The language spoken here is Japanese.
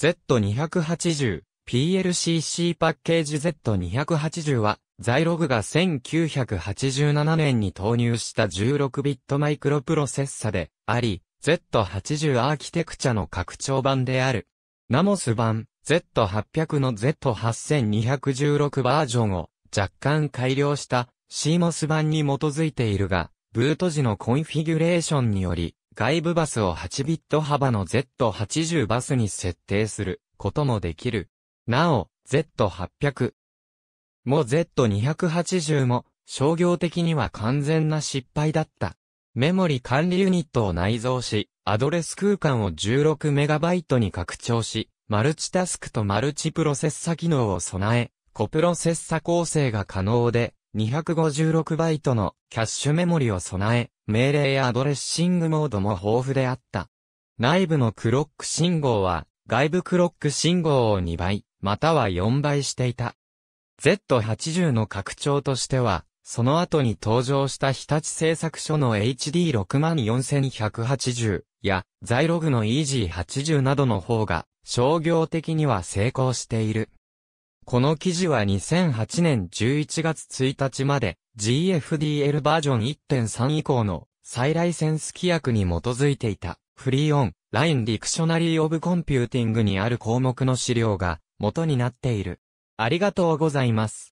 Z280、PLCC パッケージ Z280 は、ザイログが1987年に投入した16ビットマイクロプロセッサであり、Z80 アーキテクチャの拡張版である。ナモス版 Z800 の Z8216 バージョンを若干改良した CMOS 版に基づいているが、ブート時のコンフィギュレーションにより外部バスを8ビット幅の Z80 バスに設定することもできる。なお、Z800 も Z280 も商業的には完全な失敗だった。メモリ管理ユニットを内蔵し、アドレス空間を 16MB に拡張し、マルチタスクとマルチプロセッサ機能を備え、コプロセッサ構成が可能で、256バイトのキャッシュメモリを備え、命令やアドレッシングモードも豊富であった。内部のクロック信号は、外部クロック信号を2倍、または4倍していた。Z80 の拡張としては、その後に登場した日立製作所の HD64180 や、ザイログの EG80 などの方が、商業的には成功している。この記事は2008年11月1日まで GFDL バージョン1.3以降の再ライセンス規約に基づいていたフリーオンラインディクショナリーオブコンピューティングにある項目の資料が元になっている。ありがとうございます。